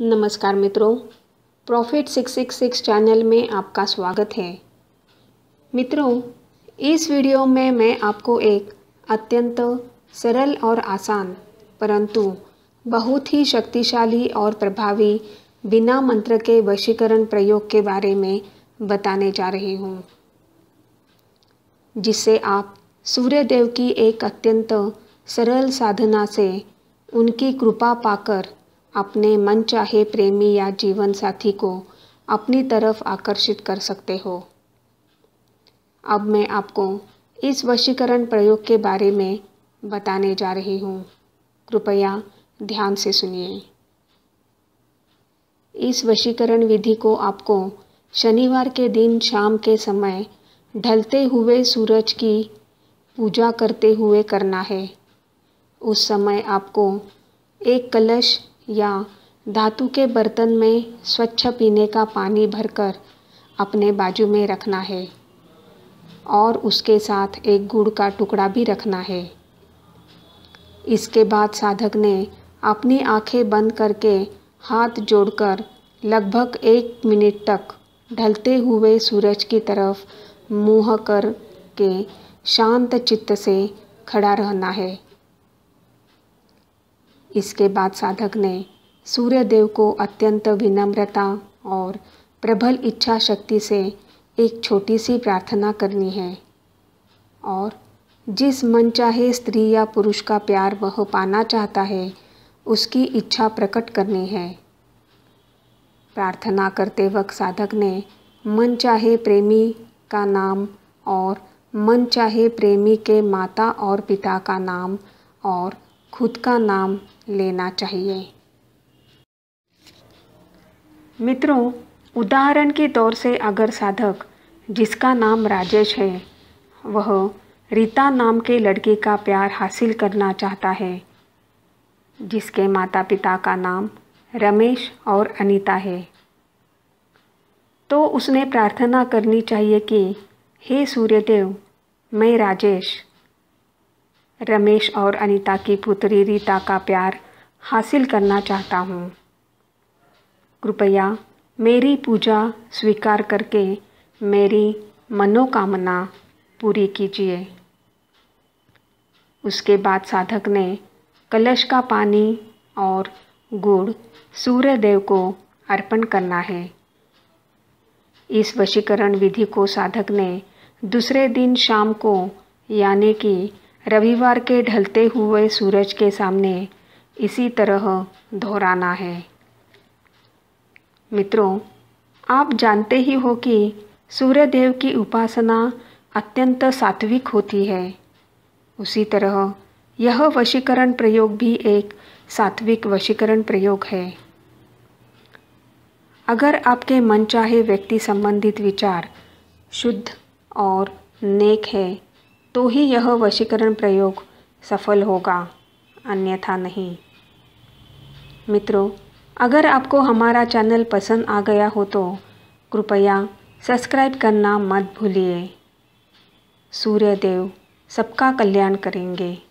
नमस्कार मित्रों profit 666 channel में आपका स्वागत है मित्रों इस वीडियो में मैं आपको एक अत्यंत सरल और आसान परंतु बहुत ही शक्तिशाली और प्रभावी बिना मंत्र के वशीकरण प्रयोग के बारे में बताने जा रही हूँ जिससे आप सूर्यदेव की एक अत्यंत सरल साधना से उनकी कृपा पाकर अपने मनचाहे प्रेमी या जीवन साथी को अपनी तरफ आकर्षित कर सकते हो अब मैं आपको इस वशीकरण प्रयोग के बारे में बताने जा रही हूँ कृपया ध्यान से सुनिए इस वशीकरण विधि को आपको शनिवार के दिन शाम के समय ढलते हुए सूरज की पूजा करते हुए करना है उस समय आपको एक कलश या धातु के बर्तन में स्वच्छ पीने का पानी भरकर अपने बाजू में रखना है और उसके साथ एक गुड़ का टुकड़ा भी रखना है इसके बाद साधक ने अपनी आंखें बंद करके हाथ जोड़कर लगभग एक मिनट तक ढलते हुए सूरज की तरफ मुँह कर के शांत चित्त से खड़ा रहना है इसके बाद साधक ने सूर्यदेव को अत्यंत विनम्रता और प्रबल इच्छा शक्ति से एक छोटी सी प्रार्थना करनी है और जिस मन चाहे स्त्री या पुरुष का प्यार वह पाना चाहता है उसकी इच्छा प्रकट करनी है प्रार्थना करते वक्त साधक ने मन चाहे प्रेमी का नाम और मन चाहे प्रेमी के माता और पिता का नाम और खुद का नाम लेना चाहिए मित्रों उदाहरण के तौर से अगर साधक जिसका नाम राजेश है वह रीता नाम के लड़के का प्यार हासिल करना चाहता है जिसके माता पिता का नाम रमेश और अनीता है तो उसने प्रार्थना करनी चाहिए कि हे सूर्यदेव मैं राजेश रमेश और अनीता की पुत्री रीता का प्यार हासिल करना चाहता हूँ कृपया मेरी पूजा स्वीकार करके मेरी मनोकामना पूरी कीजिए उसके बाद साधक ने कलश का पानी और गुड़ सूर्य देव को अर्पण करना है इस वशीकरण विधि को साधक ने दूसरे दिन शाम को यानी कि रविवार के ढलते हुए सूरज के सामने इसी तरह दोहराना है मित्रों आप जानते ही हो कि सूर्य देव की उपासना अत्यंत सात्विक होती है उसी तरह यह वशीकरण प्रयोग भी एक सात्विक वशीकरण प्रयोग है अगर आपके मनचाहे व्यक्ति संबंधित विचार शुद्ध और नेक है तो ही यह वशीकरण प्रयोग सफल होगा अन्यथा नहीं मित्रों अगर आपको हमारा चैनल पसंद आ गया हो तो कृपया सब्सक्राइब करना मत भूलिए सूर्यदेव सबका कल्याण करेंगे